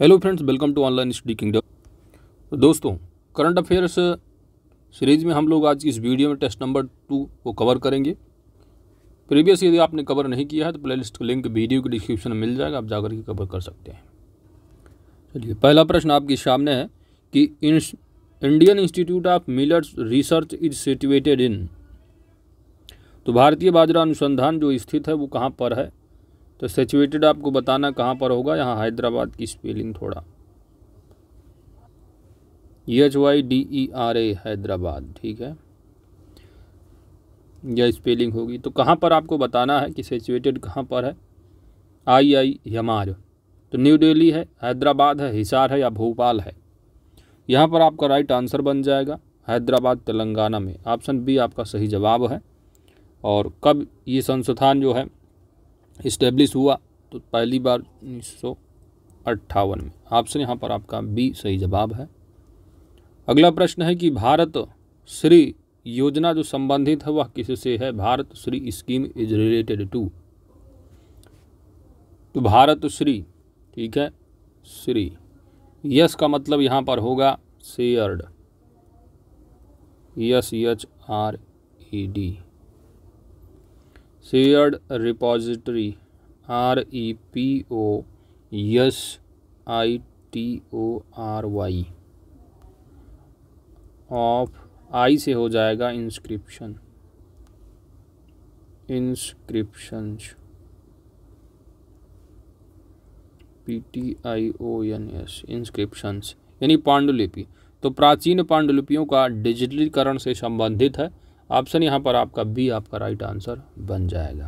hello friends welcome to online study kingdom दोस्तों current affairs series में हम लोग आज की इस वीडियो में टेस्ट नंबर टू को कवर करेंगे प्रीवियस यदि आपने कवर नहीं किया है तो प्लेलिस्ट का लिंक वीडियो के डिस्क्रिप्शन में मिल जाएगा आप जाकर के कवर कर सकते हैं चलिए पहला प्रश्न आपके सामने है कि Indian Institute of millers research is situated in तो भारतीय बाजरा अनुसंधान जो स्थित है वो कहाँ पर है तो सेचुएटेड आपको बताना कहाँ पर होगा यहाँ हैदराबाद की स्पेलिंग थोड़ा H Y D E R A Hyderabad ठीक है यह स्पेलिंग होगी तो कहाँ पर आपको बताना है कि सेचुएटेड कहाँ पर है आई आई हमार तो न्यू दिल्ली है हैदराबाद है हिसार है या भोपाल है यहाँ पर आपका राइट आंसर बन जाएगा हैदराबाद तेलंगाना में ऑप्शन बी आपका सही जवाब है और कब ये संस्थान जो है इस्टेब्लिश हुआ तो पहली बार उन्नीस में ऑप्शन यहाँ पर आपका बी सही जवाब है अगला प्रश्न है कि भारत श्री योजना जो संबंधित है वह किससे है Bharat Shri scheme is related to तो भारत श्री ठीक है श्री यस का मतलब यहाँ पर होगा shared S H R E D shared repository R E P O S I T O R Y of I से हो जाएगा inscription inscription P T I O N S inscriptions यानी पांडुलिपि तो प्राचीन पांडुलिपियों का डिजिटलीकरण से संबंधित है ऑप्शन यहाँ पर आपका बी आपका राइट आंसर बन जाएगा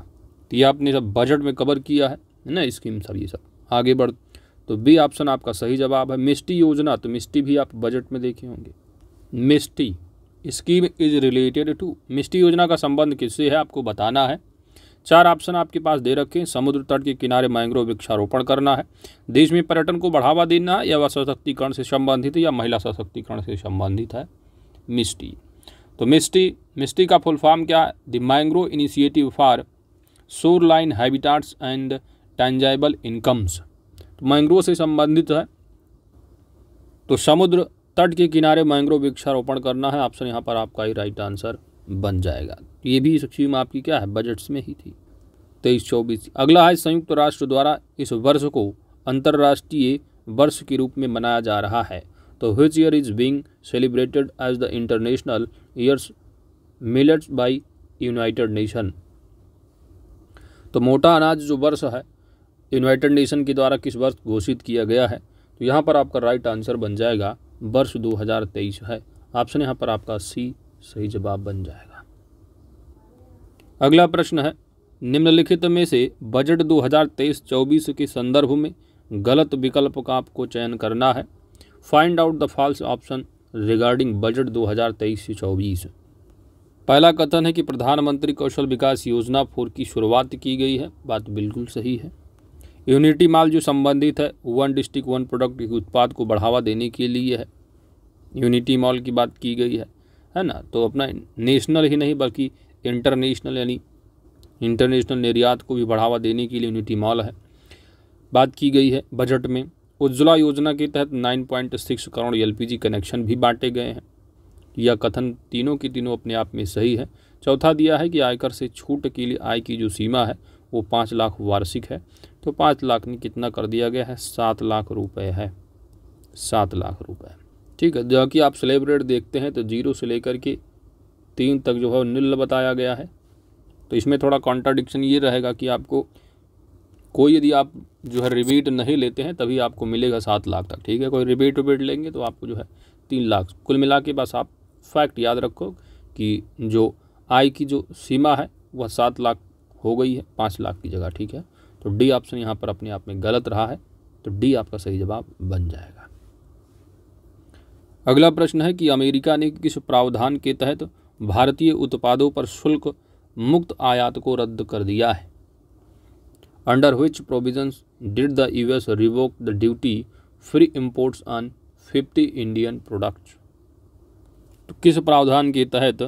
तो ये आपने सब बजट में कवर किया है ना स्कीम सब ये सब आगे बढ़ तो बी ऑप्शन आपका सही जवाब है मिस्टी योजना तो मिस्टी भी आप बजट में देखे होंगे MISHTI scheme is related to MISHTI योजना का संबंध किससे है आपको बताना है चार ऑप्शन आपके पास दे रखे हैं समुद्र तट के किनारे मैंग्रोव वृक्षारोपण करना है देश में पर्यटन को बढ़ावा देना है या वह सशक्तिकरण से संबंधित या महिला सशक्तिकरण से संबंधित है मिस्टी तो मिस्टी मिस्टी का फुल फॉर्म क्या है the mangrove initiative for shoreline habitats and tangible incomes तो मैंग्रोव से संबंधित है तो समुद्र तट के किनारे मैंग्रोव वृक्षारोपण करना है ऑप्शन यहाँ पर आपका ही राइट आंसर बन जाएगा ये भी स्कीम आपकी क्या है बजट्स में ही थी तेईस चौबीस अगला है संयुक्त राष्ट्र द्वारा इस वर्ष को अंतर्राष्ट्रीय वर्ष के रूप में मनाया जा रहा है तो which year is being celebrated as the International years millets by United Nation तो मोटा अनाज जो वर्ष है यूनाइटेड नेशन के द्वारा किस वर्ष घोषित किया गया है तो यहाँ पर आपका राइट आंसर बन जाएगा वर्ष 2023 है ऑप्शन यहाँ पर आपका सी सही जवाब बन जाएगा अगला प्रश्न है निम्नलिखित में से बजट 2023-24 के संदर्भ में गलत विकल्प का आपको चयन करना है find out the false option regarding budget 2023 से 24 पहला कथन है कि प्रधानमंत्री कौशल विकास योजना फोर की शुरुआत की गई है बात बिल्कुल सही है यूनिटी माल जो संबंधित है वन डिस्ट्रिक्ट वन प्रोडक्ट के उत्पाद को बढ़ावा देने के लिए है यूनिटी मॉल की बात की गई है है ना तो अपना नेशनल ही नहीं बल्कि इंटरनेशनल यानी इंटरनेशनल निर्यात को भी बढ़ावा देने के लिए यूनिटी मॉल है बात की गई है बजट में उज्ज्वला योजना के तहत 9.6 करोड़ एलपीजी कनेक्शन भी बांटे गए हैं यह कथन तीनों की तीनों अपने आप में सही है चौथा दिया है कि आयकर से छूट के लिए आय की जो सीमा है वो पाँच लाख वार्षिक है तो पाँच लाख में कितना कर दिया गया है सात लाख रुपए है सात लाख रुपए ठीक है जहाँ कि आप स्लेब रेट देखते हैं तो जीरो से लेकर के तीन तक जो है नील बताया गया है तो इसमें थोड़ा कॉन्ट्राडिक्शन ये रहेगा कि आपको कोई यदि आप जो है रिबीट नहीं लेते हैं तभी आपको मिलेगा सात लाख तक ठीक है कोई रिबीट रिबीट लेंगे तो आपको जो है तीन लाख कुल मिला के बस आप फैक्ट याद रखो कि जो आय की जो सीमा है वह सात लाख हो गई है पाँच लाख की जगह ठीक है तो डी ऑप्शन यहाँ पर अपने आप में गलत रहा है तो डी आपका सही जवाब बन जाएगा अगला प्रश्न है कि अमेरिका ने किस प्रावधान के तहत भारतीय उत्पादों पर शुल्क मुक्त आयात को रद्द कर दिया है under which provisions did the US revoke the duty free imports on 50 Indian products तो किस प्रावधान के तहत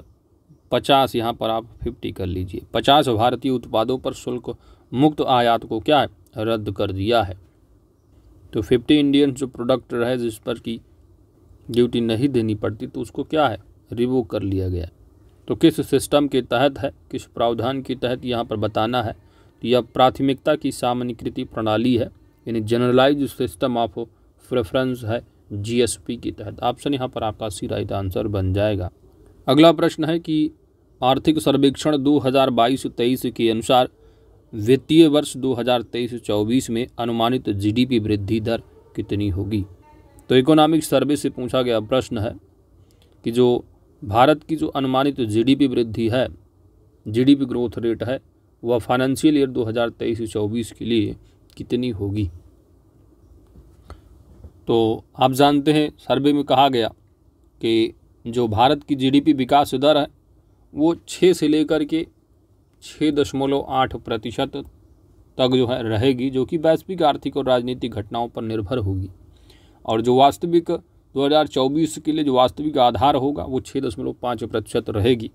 50 यहाँ पर आप 50 कर लीजिए 50 भारतीय उत्पादों पर शुल्क मुक्त आयात को क्या है रद्द कर दिया है तो 50 इंडियन जो प्रोडक्ट रहे जिस पर की ड्यूटी नहीं देनी पड़ती तो उसको क्या है रिवोक कर लिया गया तो किस सिस्टम के तहत है किस प्रावधान के तहत यहाँ पर बताना है तो यह प्राथमिकता की सामान्यकृति प्रणाली है यानी जनरलाइज सिस्टम ऑफ प्रेफरेंस है जीएसपी के तहत ऑप्शन यहाँ पर आपका सी राइट आंसर बन जाएगा अगला प्रश्न है कि आर्थिक सर्वेक्षण 2022-23 के अनुसार वित्तीय वर्ष 2023-24 में अनुमानित जीडीपी वृद्धि दर कितनी होगी तो इकोनॉमिक सर्वे से पूछा गया प्रश्न है कि जो भारत की जो अनुमानित जीडीपी वृद्धि है जीडीपी ग्रोथ रेट है व फाइनेंशियल ईयर 2023-24 के लिए कितनी होगी तो आप जानते हैं सर्वे में कहा गया कि जो भारत की जीडीपी विकास दर है वो छः से लेकर के छः दशमलव आठ प्रतिशत तक जो है रहेगी जो कि वैश्विक आर्थिक और राजनीतिक घटनाओं पर निर्भर होगी और जो वास्तविक 2024 के लिए जो वास्तविक आधार होगा वो छः दशमलव पाँच प्रतिशत रहेगी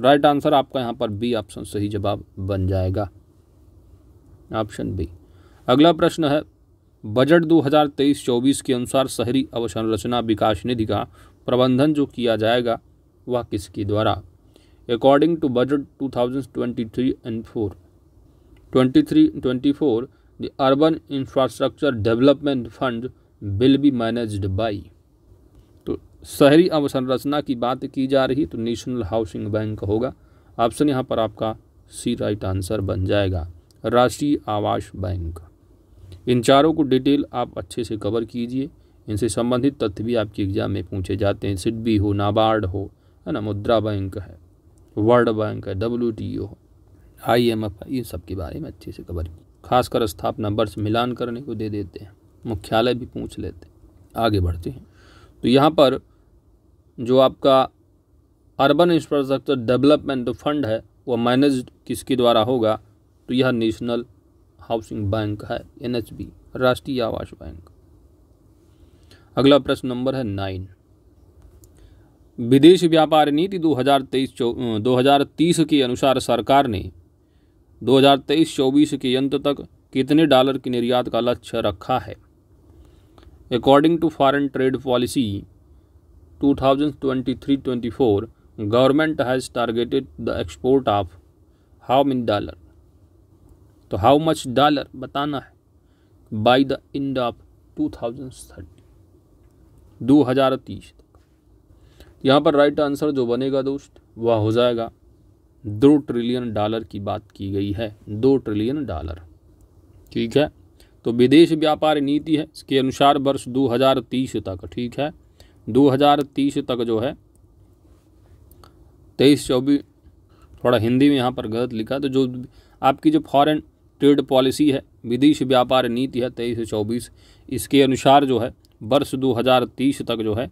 राइट आंसर आपका यहाँ पर बी ऑप्शन सही जवाब बन जाएगा ऑप्शन बी अगला प्रश्न है बजट 2023-24 के अनुसार शहरी अवसंरचना विकास निधि का प्रबंधन जो किया जाएगा वह किसके द्वारा according to budget 2023 and 4 23 24 the urban infrastructure development fund will be managed by शहरी अवसंरचना की बात की जा रही तो नेशनल हाउसिंग बैंक होगा ऑप्शन यहाँ पर आपका सी राइट आंसर बन जाएगा राष्ट्रीय आवास बैंक इन चारों को डिटेल आप अच्छे से कवर कीजिए इनसे संबंधित तथ्य भी आपके एग्जाम में पूछे जाते हैं सिडबी हो नाबार्ड हो है ना मुद्रा बैंक है वर्ल्ड बैंक है W T O I M F इन सब के बारे में अच्छे से कवर कीजिए खासकर स्थापना वर्ष मिलान करने को दे देते हैं मुख्यालय भी पूछ लेते हैं आगे बढ़ते हैं तो यहाँ पर जो आपका अर्बन इंफ्रास्ट्रक्चर डेवलपमेंट फंड है वह मैनेज किसके द्वारा होगा तो यह नेशनल हाउसिंग बैंक है एन राष्ट्रीय आवास बैंक अगला प्रश्न नंबर है नाइन विदेश व्यापार नीति 2023 2030 के अनुसार सरकार ने 2023-24 के अंत तक कितने डॉलर के निर्यात का लक्ष्य रखा है according to foreign trade policy 2023-24 government has targeted the export of how many dollar तो how much dollar बताना है by the end of 2030 2030 तक यहाँ पर राइट आंसर जो बनेगा दोस्त वह हो जाएगा दो ट्रिलियन डॉलर की बात की गई है दो ट्रिलियन डॉलर ठीक है तो विदेश व्यापार नीति है इसके अनुसार वर्ष 2030 तक ठीक है 2030 तक जो है तेईस चौबीस थोड़ा हिंदी में यहाँ पर गलत लिखा तो जो आपकी जो फॉरेन ट्रेड पॉलिसी है विदेश व्यापार नीति है तेईस चौबीस इसके अनुसार जो है वर्ष 2030 तक जो है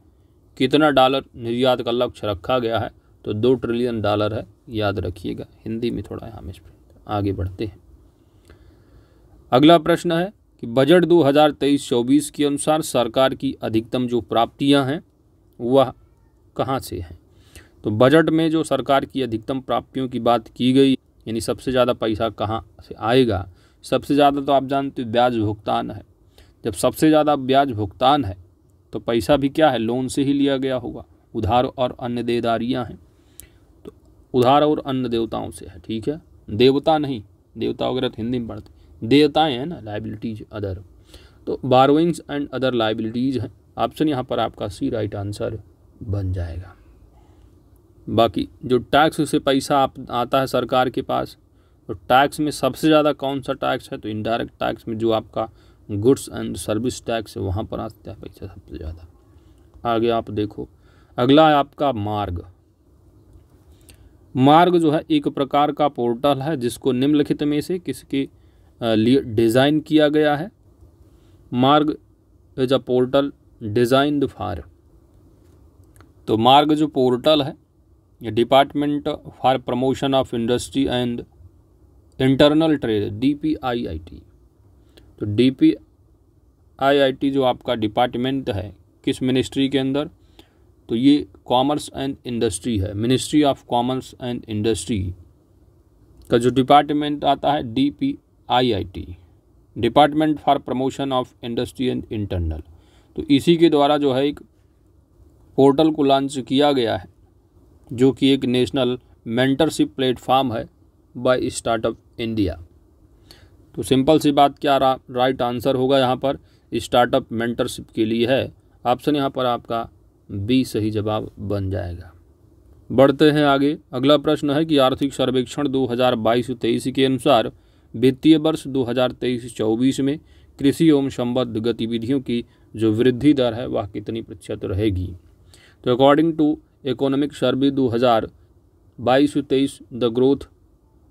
कितना डॉलर निर्यात का लक्ष्य रखा गया है तो दो ट्रिलियन डॉलर है याद रखिएगा हिंदी में थोड़ा यहाँ पर आगे बढ़ते हैं अगला प्रश्न है कि बजट 2023-24 के अनुसार सरकार की अधिकतम जो प्राप्तियां हैं वह कहाँ से हैं तो बजट में जो सरकार की अधिकतम प्राप्तियों की बात की गई यानी सबसे ज़्यादा पैसा कहाँ से आएगा सबसे ज़्यादा तो आप जानते हो ब्याज भुगतान है जब सबसे ज़्यादा ब्याज भुगतान है तो पैसा भी क्या है लोन से ही लिया गया होगा उधार और अन्य देदारियाँ हैं तो उधार और अन्य देवताओं से है ठीक है देवता नहीं देवता वगैरह तो हिंदी में पढ़ते देयताएं हैं ना लाइबिलिटीज अदर तो बारोइंग्स एंड अदर लाइबिलिटीज हैं ऑप्शन यहाँ पर आपका सी राइट आंसर बन जाएगा बाकी जो टैक्स से पैसा आप आता है सरकार के पास तो टैक्स में सबसे ज़्यादा कौन सा टैक्स है तो इनडायरेक्ट टैक्स में जो आपका गुड्स एंड सर्विस टैक्स है वहाँ पर आता है पैसा सबसे ज़्यादा आगे आप देखो अगला है आपका मार्ग मार्ग जो है एक प्रकार का पोर्टल है जिसको निम्नलिखित में से किसके लिए डिज़ाइन किया गया है MAARG is a portal designed for तो मार्ग जो पोर्टल है ये department for promotion of industry and internal trade D P I I T तो D P I I T जो आपका डिपार्टमेंट है किस मिनिस्ट्री के अंदर तो ये कॉमर्स एंड इंडस्ट्री है ministry of commerce and industry का जो डिपार्टमेंट आता है D P IIT department for promotion of industry and internal तो इसी के द्वारा जो है एक पोर्टल को लॉन्च किया गया है जो कि एक नेशनल मेंटरशिप प्लेटफॉर्म है बाय स्टार्टअप इंडिया तो सिंपल सी बात क्या रा, राइट आंसर होगा यहाँ पर स्टार्टअप मेंटरशिप के लिए है ऑप्शन यहाँ पर आपका बी सही जवाब बन जाएगा बढ़ते हैं आगे अगला प्रश्न है कि आर्थिक सर्वेक्षण 2022-23 के अनुसार वित्तीय वर्ष 2023-24 में कृषि एवं संबद्ध गतिविधियों की जो वृद्धि दर है वह कितनी प्रतिशत रहेगी तो according to economic survey 2022-23 the growth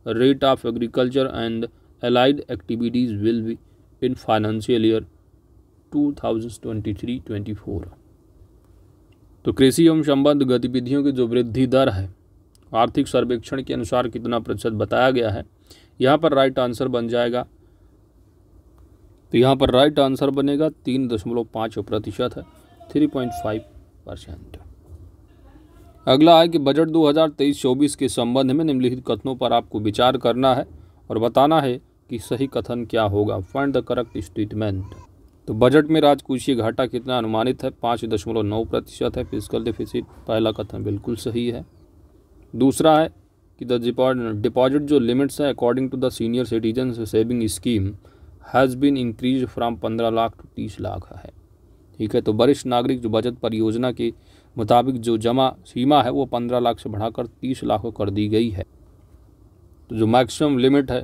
rate of agriculture and allied activities will be in financial year 2023-24 तो कृषि एवं संबद्ध गतिविधियों की जो वृद्धि दर है आर्थिक सर्वेक्षण के अनुसार कितना प्रतिशत बताया गया है यहाँ पर राइट आंसर बन जाएगा तो यहाँ पर राइट आंसर बनेगा तीन दशमलव पाँच प्रतिशत है थ्री पॉइंट फाइव परसेंट अगला है कि बजट 2023-24 के संबंध में निम्नलिखित कथनों पर आपको विचार करना है और बताना है कि सही कथन क्या होगा फाइंड द करेक्ट स्टेटमेंट तो बजट में राजकोषीय घाटा कितना अनुमानित है पाँच दशमलव नौ प्रतिशत है फिजिकल डिफिसिट पहला कथन बिल्कुल सही है दूसरा है कि द डिपॉजिट जो लिमिट्स हैं according to the senior citizen saving scheme has been increase from पंद्रह लाख टू तीस लाख है ठीक है तो वरिष्ठ नागरिक जो बचत परियोजना के मुताबिक जो जमा सीमा है वो पंद्रह लाख से बढ़ाकर तीस लाख कर दी गई है तो जो मैक्सिमम लिमिट है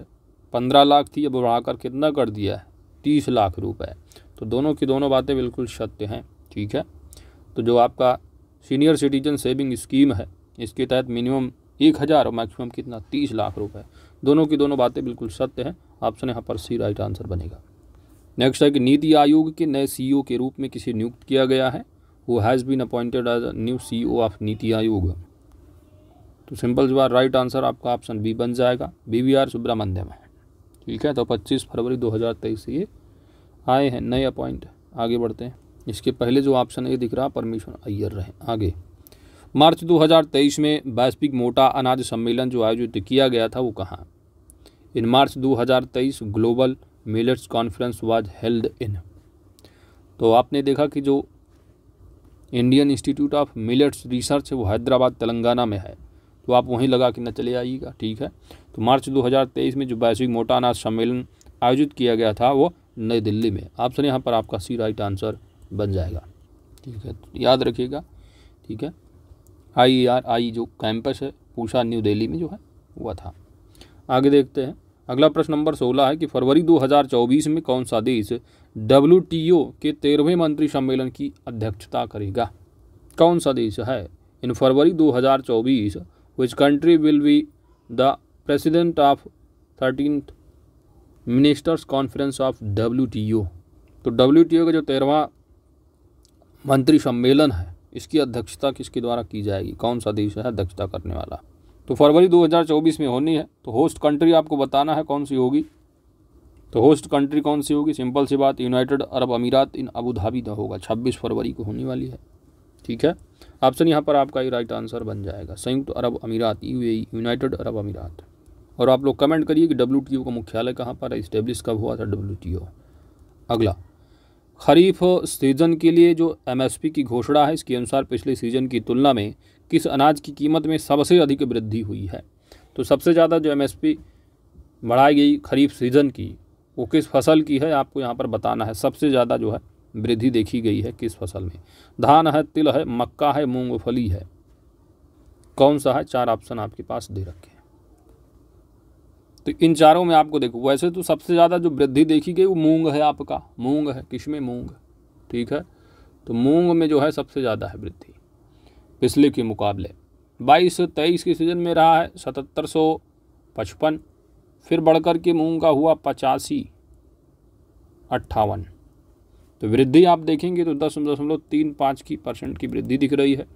पंद्रह लाख थी अब बढ़ाकर कितना कर दिया है तीस लाख रुपए तो दोनों की दोनों बातें बिल्कुल सत्य हैं ठीक है तो जो आपका सीनियर सिटीजन सेविंग स्कीम है इसके तहत मिनिमम एक हज़ार और मैक्सिमम कितना तीस लाख रुपए दोनों की दोनों बातें बिल्कुल सत्य हैं ऑप्शन यहाँ पर सी राइट आंसर बनेगा नेक्स्ट है कि नीति आयोग के नए सी e के रूप में किसे नियुक्त किया गया है वो has been appointed as new C of NITI Aayog तो सिंपल जवाब राइट आंसर आपका ऑप्शन बी बन जाएगा बी वी आर सुब्रमण्यम है ठीक है तो 25 फरवरी 2023 से ये आए हैं नए अपॉइंट आगे बढ़ते हैं इसके पहले जो ऑप्शन ए दिख रहा परमेश्वर अय्यर रहे आगे मार्च 2023 में वैश्विक मोटा अनाज सम्मेलन जो आयोजित किया गया था वो कहाँ in March 2023 global millets conference was held in तो आपने देखा कि जो Indian Institute of millets research है वो हैदराबाद तेलंगाना में है तो आप वहीं लगा कि न चले आइएगा ठीक है तो मार्च 2023 में जो वैश्विक मोटा अनाज सम्मेलन आयोजित किया गया था वो नई दिल्ली में ऑप्शन यहाँ पर आपका सी राइट आंसर बन जाएगा ठीक है तो याद रखिएगा ठीक है आई आर आई जो कैंपस है पूषा न्यू दिल्ली में जो है हुआ था आगे देखते हैं अगला प्रश्न नंबर सोलह है कि फरवरी 2024 में कौन सा देश डब्ल्यू के तेरहवें मंत्री सम्मेलन की अध्यक्षता करेगा कौन सा देश है in February 2024 which country will be the president of thirteen ministers conference of W तो डब्ल्यू का जो तेरहवा मंत्री सम्मेलन है इसकी अध्यक्षता किसके द्वारा की जाएगी कौन सा देश है अध्यक्षता करने वाला तो फरवरी 2024 में होनी है तो होस्ट कंट्री आपको बताना है कौन सी होगी तो होस्ट कंट्री कौन सी होगी सिंपल सी बात यूनाइटेड अरब अमीरात इन अबू धाबी का होगा 26 फरवरी को होने वाली है ठीक है ऑप्शन यहाँ पर आपका ही राइट आंसर बन जाएगा संयुक्त अरब अमीरात यू e, यूनाइटेड अरब अमीरात और आप लोग कमेंट करिए कि डब्ल्यू का मुख्यालय कहाँ पर है इस्टेब्लिश कब हुआ था डब्ल्यू अगला खरीफ सीज़न के लिए जो एमएसपी की घोषणा है इसके अनुसार पिछले सीज़न की तुलना में किस अनाज की कीमत में सबसे अधिक वृद्धि हुई है तो सबसे ज़्यादा जो एमएसपी बढ़ाई गई खरीफ सीज़न की वो किस फसल की है आपको यहाँ पर बताना है सबसे ज़्यादा जो है वृद्धि देखी गई है किस फसल में धान है तिल है मक्का है मूंगफली है कौन सा है चार ऑप्शन आपके पास दे रखे हैं तो इन चारों में आपको देखो वैसे तो सबसे ज़्यादा जो वृद्धि देखी गई वो मूंग है आपका मूंग है किसमें मूंग ठीक है तो मूंग में जो है सबसे ज़्यादा है वृद्धि पिछले के मुकाबले बाईस तेईस के सीज़न में रहा है सतहत्तर सौ पचपन फिर बढ़कर के मूंग का हुआ पचासी अट्ठावन तो वृद्धि आप देखेंगे तो दस दशमलव तीन पाँच की परसेंट की वृद्धि दिख रही है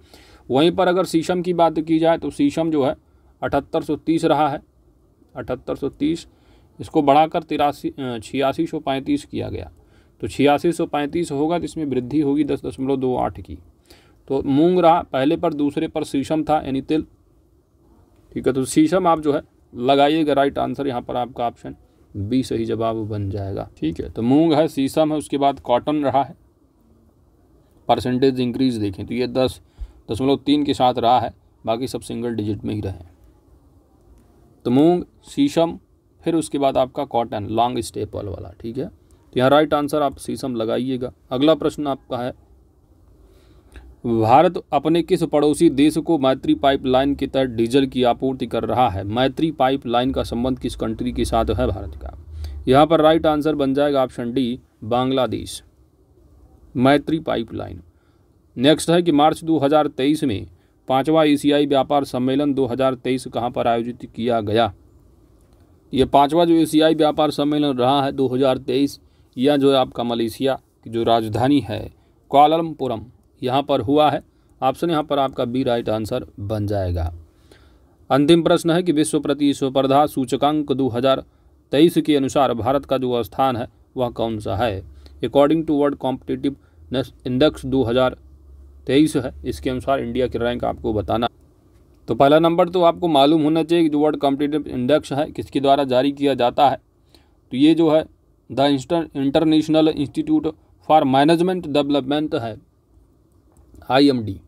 वहीं पर अगर शीशम की बात की जाए तो शीशम जो है अठहत्तर सौ तीस रहा है अठहत्तर सौ तीस इसको बढ़ाकर तिरासी छियासी सौ पैंतीस किया गया तो छियासी सौ पैंतीस होगा तो इसमें वृद्धि होगी दस दशमलव दो आठ की तो मूंग रहा पहले पर दूसरे पर शीशम था यानी तिल ठीक है तो शीशम आप जो है लगाइएगा राइट आंसर यहाँ पर आपका ऑप्शन बी सही जवाब बन जाएगा ठीक है तो मूंग है शीशम है उसके बाद कॉटन रहा है परसेंटेज इंक्रीज देखें तो ये दस दशमलव तीन के साथ रहा है बाकी सब सिंगल डिजिट में ही रहे तो मूंग शीशम फिर उसके बाद आपका कॉटन लॉन्ग स्टेपल वाला ठीक है तो यहाँ राइट आंसर आप शीशम लगाइएगा अगला प्रश्न आपका है भारत अपने किस पड़ोसी देश को मैत्री पाइपलाइन के तहत डीजल की आपूर्ति कर रहा है मैत्री पाइपलाइन का संबंध किस कंट्री के साथ है भारत का यहाँ पर राइट आंसर बन जाएगा ऑप्शन डी बांग्लादेश मैत्री पाइपलाइन नेक्स्ट है कि मार्च 2023 में पांचवा एशियाई व्यापार सम्मेलन 2023 कहाँ पर आयोजित किया गया ये पांचवा जो एशियाई व्यापार सम्मेलन रहा है 2023 यह जो आपका मलेशिया की जो राजधानी है क्वालमपुरम यहाँ पर हुआ है ऑप्शन यहाँ पर आपका बी राइट आंसर बन जाएगा अंतिम प्रश्न है कि विश्व प्रतिस्पर्धा सूचकांक 2023 के अनुसार भारत का जो स्थान है वह कौन सा है according to World Competitiveness Index 2023 तेईस है इसके अनुसार इंडिया की रैंक आपको बताना तो पहला नंबर तो आपको मालूम होना चाहिए कि जो वर्ल्ड कॉम्पिटेटिव इंडेक्स है किसके द्वारा जारी किया जाता है तो ये जो है the International Institute for Management Development है आईएमडी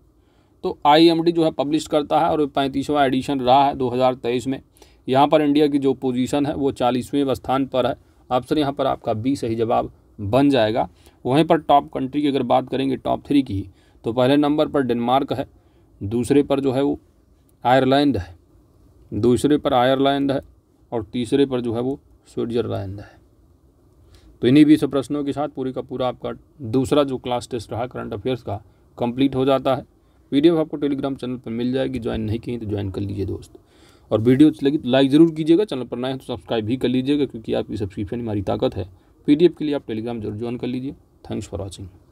तो आईएमडी जो है पब्लिश करता है और पैंतीसवा एडिशन रहा है 2023 में यहाँ पर इंडिया की जो पोजीशन है वो चालीसवें स्थान पर है ऑप्शन यहाँ पर आपका बी सही जवाब बन जाएगा वहीं पर टॉप कंट्री की अगर बात करेंगे टॉप थ्री की तो पहले नंबर पर डेनमार्क है दूसरे पर जो है वो आयरलैंड है दूसरे पर आयरलैंड है और तीसरे पर जो है वो स्विट्जरलैंड है तो इन्हीं बीस प्रश्नों के साथ पूरी का पूरा आपका दूसरा जो क्लास टेस्ट रहा करंट अफेयर्स का कंप्लीट हो जाता है वीडियो आपको टेलीग्राम चैनल पर मिल जाएगी ज्वाइन नहीं की तो ज्वाइन कर लीजिए दोस्त और वीडियो अच्छी लगी तो लाइक ज़रूर कीजिएगा चैनल पर नए हैं तो सब्सक्राइब भी कर लीजिएगा क्योंकि आपकी सब्सक्रिप्शन हमारी ताकत है पीडीएफ के लिए आप टेलीग्राम जरूर ज्वाइन कर लीजिए थैंक्स फॉर वॉचिंग